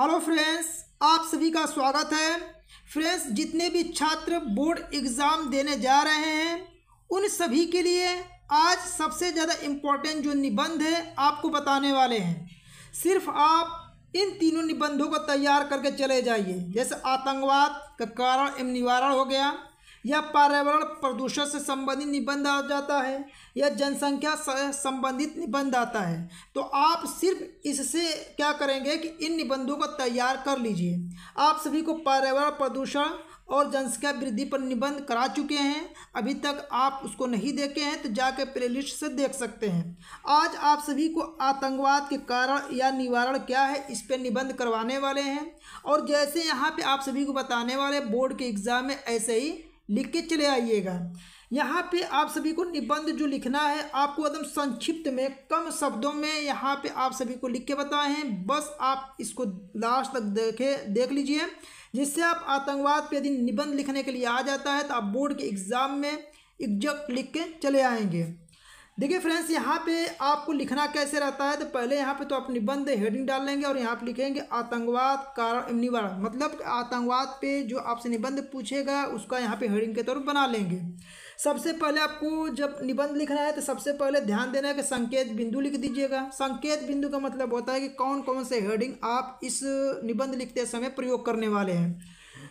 hello friends आप सभी का स्वागत है फ्रेंड्स जितने भी छात्र बोर्ड एग्ज़ाम देने जा रहे हैं उन सभी के लिए आज सबसे ज़्यादा इम्पोर्टेंट जो निबंध है आपको बताने वाले हैं सिर्फ आप इन तीनों निबंधों को तैयार करके चले जाइए जैसे आतंकवाद का कारण एवं निवारण हो गया या पर्यावरण प्रदूषण से संबंधित निबंध आ जाता है या जनसंख्या संबंधित निबंध आता है तो आप सिर्फ इससे क्या करेंगे कि इन निबंधों को तैयार कर लीजिए आप सभी को पर्यावरण प्रदूषण और जनसंख्या वृद्धि पर निबंध करा चुके हैं अभी तक आप उसको नहीं देखे हैं तो जाकर प्लेलिस्ट से देख सकते हैं आज आप सभी को आतंकवाद के कारण या निवारण क्या है इस पर निबंध करवाने वाले हैं और जैसे यहाँ पे आप सभी को बताने वाले बोर्ड के एग्ज़ाम में ऐसे ही लिख के चले आइएगा यहाँ पे आप सभी को निबंध जो लिखना है आपको एकदम संक्षिप्त में कम शब्दों में यहाँ पे आप सभी को लिख के बताए हैं बस आप इसको लास्ट तक देखे देख लीजिए जिससे आप आतंकवाद पे यदि निबंध लिखने के लिए आ जाता है तो आप बोर्ड के एग्ज़ाम में एग्जैक्ट लिख के चले आएंगे देखिए फ्रेंड्स यहाँ पे आपको लिखना कैसे रहता है तो पहले यहाँ पे तो आप निबंध हेडिंग डाल लेंगे और यहाँ पे लिखेंगे आतंकवाद कारण निवारण मतलब आतंकवाद पे जो आपसे निबंध पूछेगा उसका यहाँ पे हेडिंग के तौर पर बना लेंगे सबसे पहले आपको जब निबंध लिखना है तो सबसे पहले ध्यान देना है कि संकेत बिंदु लिख दीजिएगा संकेत बिंदु का मतलब होता है कि कौन कौन से हेडिंग आप इस निबंध लिखते समय प्रयोग करने वाले हैं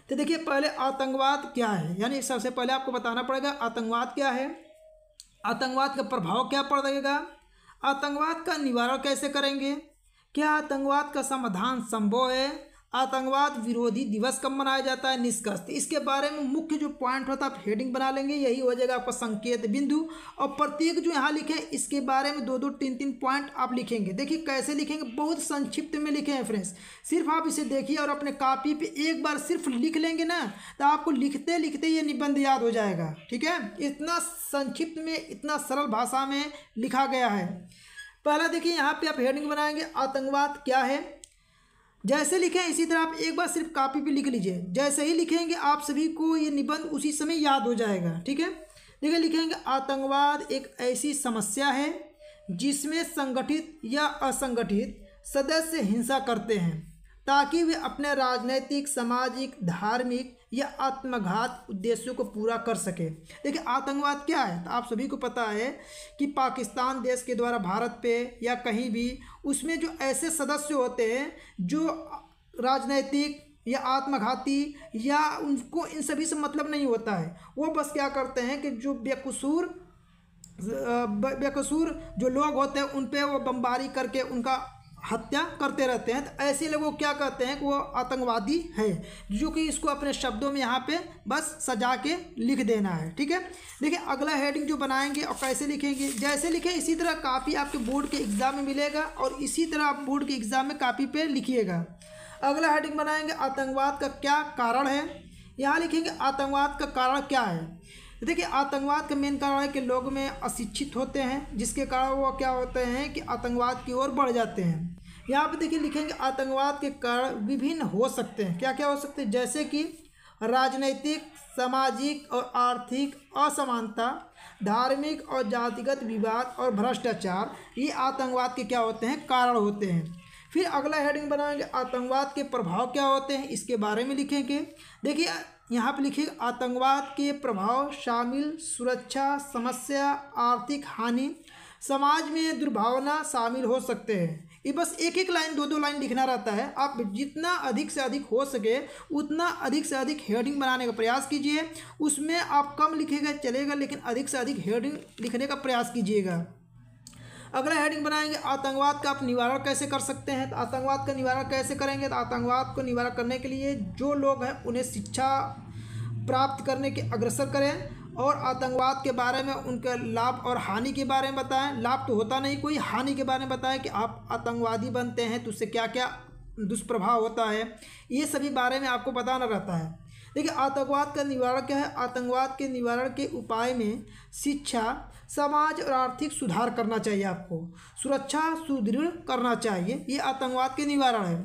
तो देखिए पहले आतंकवाद क्या है यानी सबसे पहले आपको बताना पड़ेगा आतंकवाद क्या है आतंकवाद का प्रभाव क्या पड़ेगा आतंकवाद का निवारण कैसे करेंगे क्या आतंकवाद का समाधान संभव है आतंकवाद विरोधी दिवस कब मनाया जाता है निष्कर्ष इसके बारे में मुख्य जो पॉइंट होता है आप हेडिंग बना लेंगे यही हो जाएगा आपका संकेत बिंदु और प्रत्येक जो यहाँ लिखे इसके बारे में दो दो तीन तीन पॉइंट आप लिखेंगे देखिए कैसे लिखेंगे बहुत संक्षिप्त में लिखे हैं फ्रेंड्स सिर्फ आप इसे देखिए और अपने कापी पर एक बार सिर्फ लिख लेंगे ना तो आपको लिखते लिखते ये निबंध याद हो जाएगा ठीक है इतना संक्षिप्त में इतना सरल भाषा में लिखा गया है पहला देखिए यहाँ पे आप हेडिंग बनाएंगे आतंकवाद क्या है जैसे लिखें इसी तरह आप एक बार सिर्फ कापी पे लिख लीजिए जैसे ही लिखेंगे आप सभी को ये निबंध उसी समय याद हो जाएगा ठीक है देखिए लिखेंगे आतंकवाद एक ऐसी समस्या है जिसमें संगठित या असंगठित सदस्य हिंसा करते हैं ताकि वे अपने राजनैतिक सामाजिक धार्मिक या आत्मघात उद्देश्यों को पूरा कर सके देखिए आतंकवाद क्या है तो आप सभी को पता है कि पाकिस्तान देश के द्वारा भारत पे या कहीं भी उसमें जो ऐसे सदस्य होते हैं जो राजनैतिक या आत्मघाती या उनको इन सभी से मतलब नहीं होता है वो बस क्या करते हैं कि जो बेकसूर बेकसूर जो लोग होते हैं उन पर वो बमबारी करके उनका हत्या करते रहते हैं तो ऐसे लोगों क्या कहते हैं कि वो आतंकवादी हैं जो कि इसको अपने शब्दों में यहाँ पे बस सजा के लिख देना है ठीक है देखिए अगला हेडिंग जो बनाएंगे और कैसे लिखेंगे जैसे लिखें इसी तरह काफ़ी आपके बोर्ड के एग्ज़ाम में मिलेगा और इसी तरह आप बोर्ड के एग्ज़ाम में कापी पर लिखिएगा अगला हेडिंग बनाएंगे आतंकवाद का क्या कारण है यहाँ लिखेंगे आतंकवाद का कारण क्या है देखिए आतंकवाद का मेन कारण है कि लोग में अशिक्षित होते हैं जिसके कारण वो क्या होते हैं कि आतंकवाद की ओर बढ़ जाते हैं यहाँ पर देखिए लिखेंगे आतंकवाद के कारण विभिन्न हो सकते हैं क्या क्या हो सकते हैं जैसे कि राजनैतिक सामाजिक और आर्थिक असमानता धार्मिक और जातिगत विवाद और भ्रष्टाचार ये आतंकवाद के क्या होते हैं कारण होते हैं फिर अगला हेडिंग बनाएंगे आतंकवाद के प्रभाव क्या होते हैं इसके बारे में लिखेंगे देखिए यहाँ पर लिखिए आतंकवाद के प्रभाव शामिल सुरक्षा समस्या आर्थिक हानि समाज में दुर्भावना शामिल हो सकते हैं ये बस एक एक लाइन दो दो लाइन लिखना रहता है आप जितना अधिक से अधिक हो सके उतना अधिक से अधिक हेडिंग बनाने का प्रयास कीजिए उसमें आप कम लिखेगा चलेगा लेकिन अधिक से अधिक हेडिंग लिखने का प्रयास कीजिएगा अगला हेडिंग बनाएंगे आतंकवाद का आप निवारण कैसे कर सकते हैं तो आतंकवाद का निवारण कैसे करेंगे तो आतंकवाद को निवारण करने के लिए जो लोग हैं उन्हें शिक्षा प्राप्त करने के अग्रसर करें और आतंकवाद के बारे में उनके लाभ और हानि के बारे में बताएं लाभ तो होता नहीं कोई हानि के बारे में बताएं कि आप आतंकवादी बनते हैं तो उससे क्या क्या दुष्प्रभाव होता है ये सभी बारे में आपको बताना रहता है देखिए आतंकवाद का निवारण क्या है आतंकवाद के निवारण के उपाय में शिक्षा समाज और आर्थिक सुधार करना चाहिए आपको सुरक्षा सुदृढ़ करना चाहिए ये आतंकवाद के निवारण है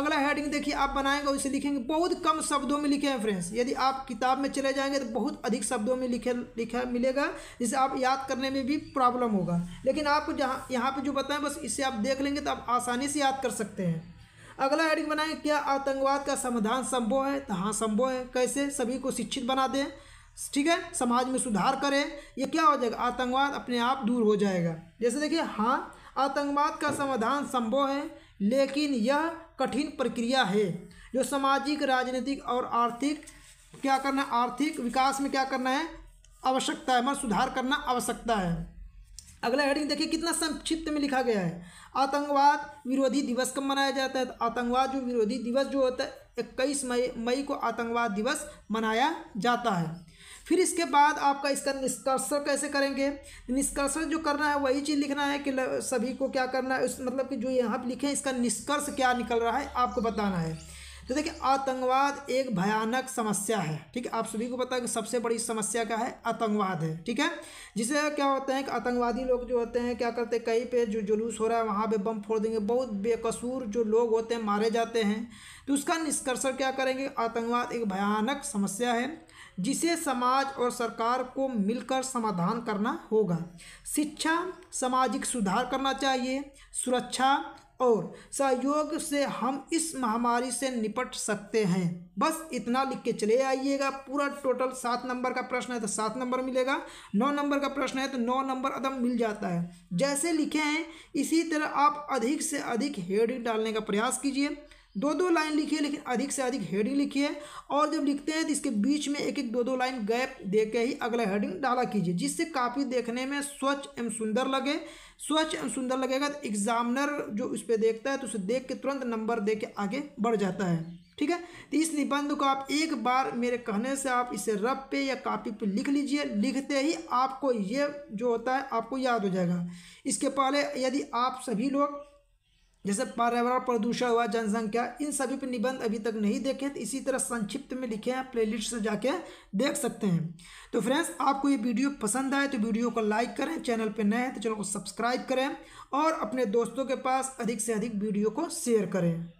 अगला हेडिंग देखिए आप बनाएंगे उसे लिखेंगे बहुत कम शब्दों में लिखे हैं फ्रेंड्स यदि आप किताब में चले जाएंगे तो बहुत अधिक शब्दों में लिखे लिखा मिलेगा जिसे आप याद करने में भी प्रॉब्लम होगा लेकिन आपको जहाँ यहाँ पर जो बताएं बस इसे आप देख लेंगे तो आप आसानी से याद कर सकते हैं अगला हेडिंग बनाएं क्या आतंकवाद का समाधान संभव है तो हाँ संभव है कैसे सभी को शिक्षित बना दें ठीक है समाज में सुधार करें ये क्या हो जाएगा आतंकवाद अपने आप दूर हो जाएगा जैसे देखिए हाँ आतंकवाद का समाधान संभव है लेकिन यह कठिन प्रक्रिया है जो सामाजिक राजनीतिक और आर्थिक क्या करना आर्थिक विकास में क्या करना है आवश्यकता है मतलब सुधार करना आवश्यकता है अगला हेडिंग देखिए कितना संक्षिप्त में लिखा गया है आतंकवाद विरोधी दिवस कब मनाया जाता है तो आतंकवाद जो विरोधी दिवस जो होता है इक्कीस मई मई को आतंकवाद दिवस मनाया जाता है फिर इसके बाद आपका इसका निष्कर्षण कैसे करेंगे निष्कर्षण जो करना है वही चीज़ लिखना है कि सभी को क्या करना है उस मतलब कि जो यहाँ पर लिखे हैं इसका निष्कर्ष क्या निकल रहा है आपको बताना है तो देखिए आतंकवाद एक भयानक समस्या है ठीक है आप सभी को पता है कि सबसे बड़ी समस्या क्या है आतंकवाद है ठीक है जिसे क्या होता है कि आतंकवादी लोग जो होते हैं क्या करते हैं कहीं पे जो जुलूस हो रहा है वहाँ पे बम फोड़ देंगे बहुत बेकसूर जो लोग होते हैं मारे जाते हैं तो उसका निष्कर्षण क्या करेंगे आतंकवाद एक भयानक समस्या है जिसे समाज और सरकार को मिलकर समाधान करना होगा शिक्षा सामाजिक सुधार करना चाहिए सुरक्षा और सहयोग से हम इस महामारी से निपट सकते हैं बस इतना लिख के चले आइएगा पूरा टोटल सात नंबर का प्रश्न है तो सात नंबर मिलेगा नौ नंबर का प्रश्न है तो नौ नंबर अदम मिल जाता है जैसे लिखे हैं इसी तरह आप अधिक से अधिक हेडिंग डालने का प्रयास कीजिए दो दो लाइन लिखिए लेकिन अधिक से अधिक हेडिंग लिखिए और जब लिखते हैं तो इसके बीच में एक एक दो दो लाइन गैप दे के ही अगला हेडिंग डाला कीजिए जिससे काफ़ी देखने में स्वच्छ एवं सुंदर लगे स्वच्छ एवं सुंदर लगेगा तो एग्जामिनर जो उस पर देखता है तो उसे देख के तुरंत नंबर दे के आगे बढ़ जाता है ठीक है तो इस निबंध को आप एक बार मेरे कहने से आप इसे रब पे या कापी पे लिख लीजिए लिखते ही आपको ये जो होता है आपको याद हो जाएगा इसके पहले यदि आप सभी लोग जैसे पर्यावरण प्रदूषण हुआ जनसंख्या इन सभी पर निबंध अभी तक नहीं देखे तो इसी तरह संक्षिप्त में लिखे हैं प्लेलिस्ट से जाके देख सकते हैं तो फ्रेंड्स आपको ये वीडियो पसंद आए तो वीडियो को लाइक करें चैनल पर नए हैं तो चैनल को सब्सक्राइब करें और अपने दोस्तों के पास अधिक से अधिक वीडियो को शेयर करें